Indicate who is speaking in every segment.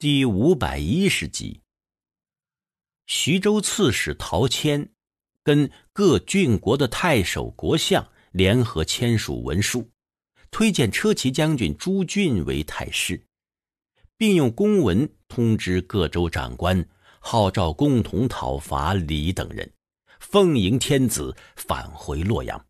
Speaker 1: 第五百一十集，徐州刺史陶谦跟各郡国的太守、国相联合签署文书，推荐车骑将军朱俊为太师，并用公文通知各州长官，号召共同讨伐李等人，奉迎天子返回洛阳。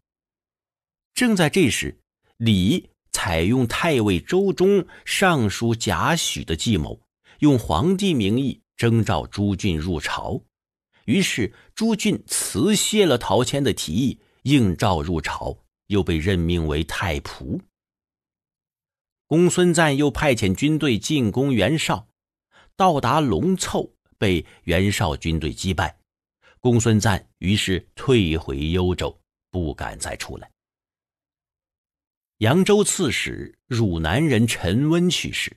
Speaker 1: 正在这时，李采用太尉周忠、尚书贾诩的计谋。用皇帝名义征召朱俊入朝，于是朱俊辞谢了陶谦的提议，应召入朝，又被任命为太仆。公孙瓒又派遣军队进攻袁绍，到达龙凑，被袁绍军队击败。公孙瓒于是退回幽州，不敢再出来。扬州刺史汝南人陈温去世。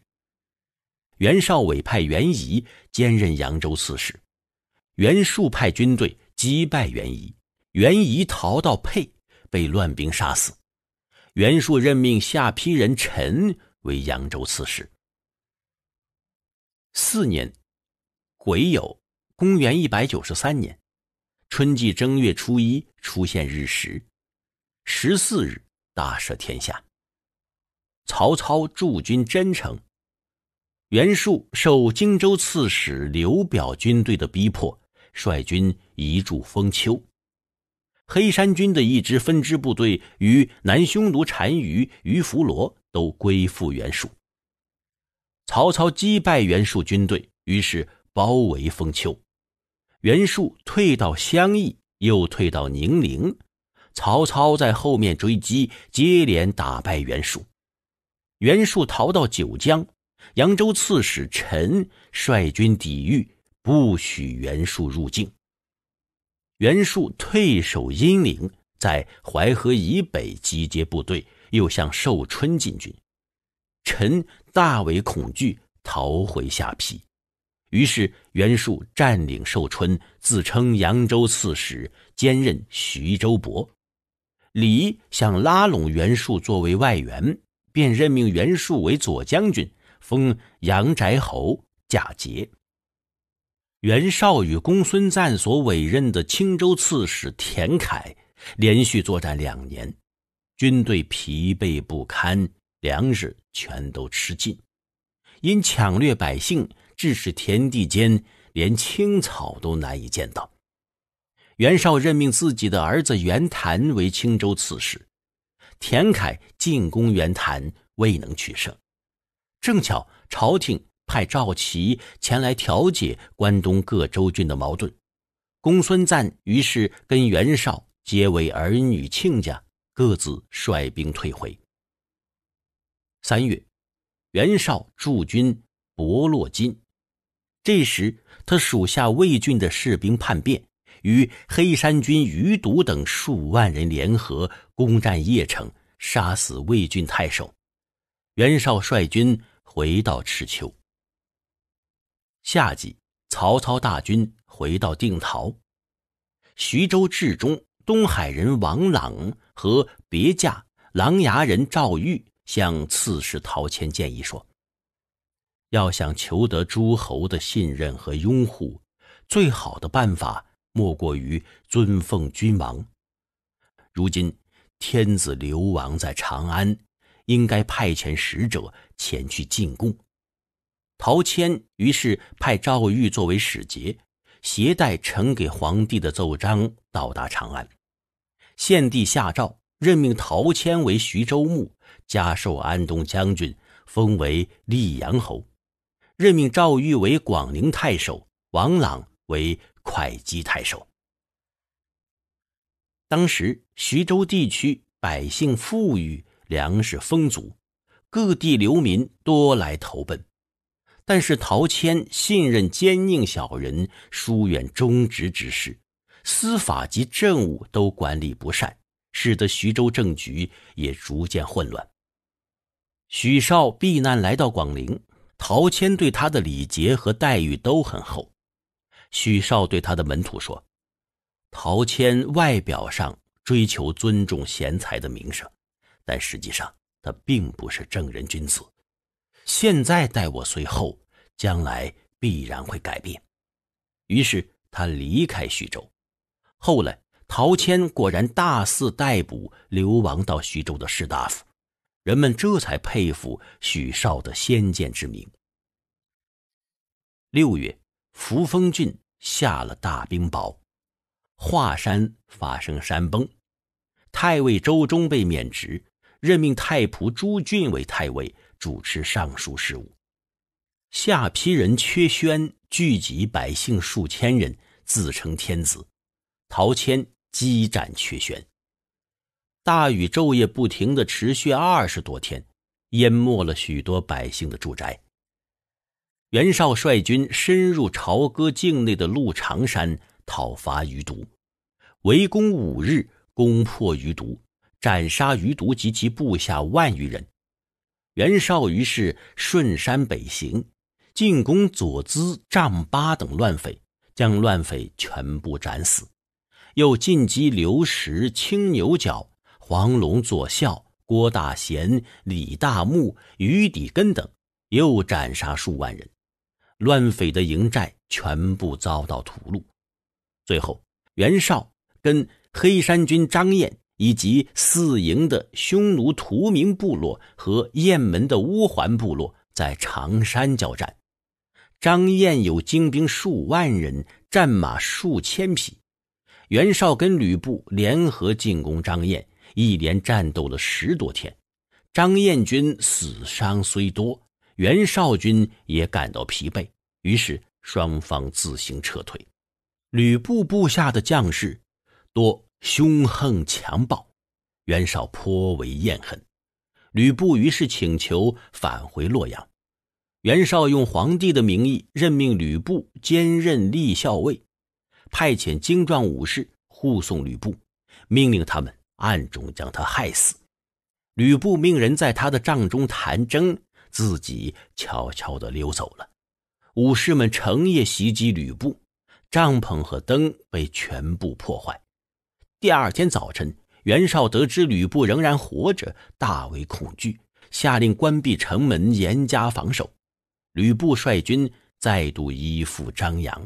Speaker 1: 袁绍委派袁仪兼任扬州刺史，袁术派军队击败袁仪，袁仪逃到沛，被乱兵杀死。袁术任命下邳人陈为扬州刺史。四年癸酉，公元一百九十三年，春季正月初一出现日食，十四日大赦天下。曹操驻军真城。袁术受荆州刺史刘表军队的逼迫，率军移驻封丘。黑山军的一支分支部队与南匈奴单于于伏罗都归附袁术。曹操击败袁术军队，于是包围封丘。袁术退到襄邑，又退到宁陵。曹操在后面追击，接连打败袁术。袁术逃到九江。扬州刺史陈率军抵御，不许袁术入境。袁术退守阴陵，在淮河以北集结部队，又向寿春进军。陈大为恐惧，逃回下邳。于是袁术占领寿春，自称扬州刺史，兼任徐州伯。李想拉拢袁术作为外援，便任命袁术为左将军。封阳宅侯贾杰。袁绍与公孙瓒所委任的青州刺史田凯连续作战两年，军队疲惫不堪，粮食全都吃尽，因抢掠百姓，致使田地间连青草都难以见到。袁绍任命自己的儿子袁谭为青州刺史，田凯进攻袁谭，未能取胜。正巧朝廷派赵齐前来调解关东各州郡的矛盾，公孙瓒于是跟袁绍结为儿女亲家，各自率兵退回。三月，袁绍驻军博洛津，这时他属下魏郡的士兵叛变，与黑山军余毒等数万人联合，攻占邺城，杀死魏郡太守。袁绍率军。回到池丘。夏季，曹操大军回到定陶、徐州治中。东海人王朗和别驾琅琊人赵玉向刺史陶谦建议说：“要想求得诸侯的信任和拥护，最好的办法莫过于尊奉君王。如今天子流亡在长安。”应该派遣使者前去进贡。陶谦于是派赵玉作为使节，携带呈给皇帝的奏章到达长安。献帝下诏任命陶谦为徐州牧，加授安东将军，封为溧阳侯；任命赵玉为广陵太守，王朗为会稽太守。当时徐州地区百姓富裕。粮食丰足，各地流民多来投奔，但是陶谦信任奸佞小人，疏远忠直之士，司法及政务都管理不善，使得徐州政局也逐渐混乱。许绍避难来到广陵，陶谦对他的礼节和待遇都很厚。许绍对他的门徒说：“陶谦外表上追求尊重贤才的名声。”但实际上，他并不是正人君子。现在待我随后，将来必然会改变。于是他离开徐州。后来，陶谦果然大肆逮捕流亡到徐州的士大夫，人们这才佩服许绍的先见之明。六月，扶风郡下了大冰雹，华山发生山崩，太尉周忠被免职。任命太仆朱俊为太尉，主持尚书事务。下邳人阙宣聚集百姓数千人，自称天子。陶谦激斩阙宣。大雨昼夜不停地持续二十多天，淹没了许多百姓的住宅。袁绍率军深入朝歌境内的鹿长山，讨伐余毒，围攻五日，攻破余毒。斩杀余毒及其部下万余人，袁绍于是顺山北行，进攻左慈丈八等乱匪，将乱匪全部斩死，又进击刘石、青牛角、黄龙、左校、郭大贤、李大木、余底根等，又斩杀数万人，乱匪的营寨全部遭到屠戮。最后，袁绍跟黑山军张燕。以及四营的匈奴屠明部落和雁门的乌桓部落在常山交战。张燕有精兵数万人，战马数千匹。袁绍跟吕布联合进攻张燕，一连战斗了十多天。张燕军死伤虽多，袁绍军也感到疲惫，于是双方自行撤退。吕布部下的将士多。凶横强暴，袁绍颇为厌恨。吕布于是请求返回洛阳。袁绍用皇帝的名义任命吕布兼任立校尉，派遣精壮武士护送吕布，命令他们暗中将他害死。吕布命人在他的帐中弹筝，自己悄悄地溜走了。武士们成夜袭击吕布，帐篷和灯被全部破坏。第二天早晨，袁绍得知吕布仍然活着，大为恐惧，下令关闭城门，严加防守。吕布率军再度依附张扬。